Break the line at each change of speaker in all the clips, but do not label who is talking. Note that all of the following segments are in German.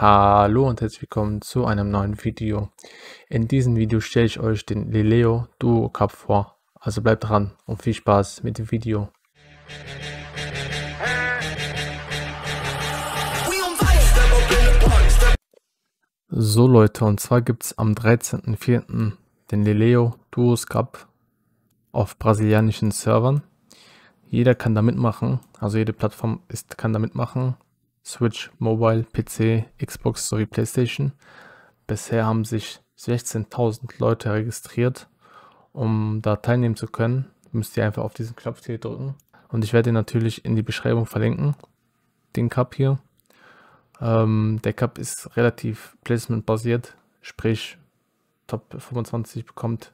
Hallo und herzlich willkommen zu einem neuen Video. In diesem Video stelle ich euch den Lileo Duo Cup vor. Also bleibt dran und viel Spaß mit dem Video. So Leute, und zwar gibt es am 13.04. den Lileo Duos Cup auf brasilianischen Servern. Jeder kann da mitmachen, also jede Plattform ist, kann da mitmachen. Switch, Mobile, PC, Xbox sowie PlayStation. Bisher haben sich 16.000 Leute registriert. Um da teilnehmen zu können, müsst ihr einfach auf diesen Knopf hier drücken. Und ich werde ihn natürlich in die Beschreibung verlinken, den Cup hier. Ähm, der Cup ist relativ placement-basiert, sprich Top 25 bekommt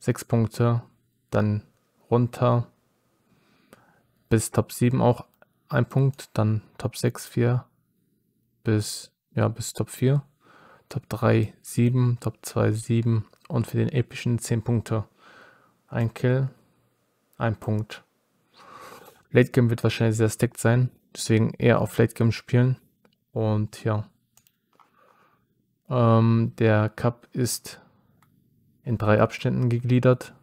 6 Punkte, dann runter bis Top 7 auch ein Punkt, dann Top 6 4 bis, ja, bis Top 4, Top 3 7, Top 2 7 und für den epischen 10 Punkte. Ein Kill, ein Punkt. Late Game wird wahrscheinlich sehr stacked sein, deswegen eher auf Late Game spielen und ja. Ähm, der Cup ist in drei Abständen gegliedert.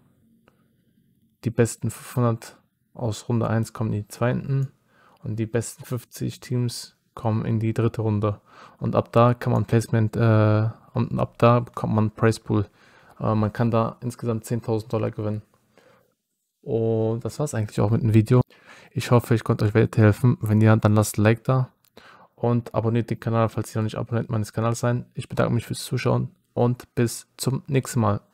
Die besten 500 aus Runde 1 kommen in die zweiten, und die besten 50 Teams kommen in die dritte Runde. Und ab da kann man Placement, äh, und ab da bekommt man Price Pool. Äh, man kann da insgesamt 10.000 Dollar gewinnen. Und das war es eigentlich auch mit dem Video. Ich hoffe, ich konnte euch weiterhelfen. Wenn ja, dann lasst ein Like da und abonniert den Kanal, falls ihr noch nicht Abonnent meines Kanals seid. Ich bedanke mich fürs Zuschauen und bis zum nächsten Mal.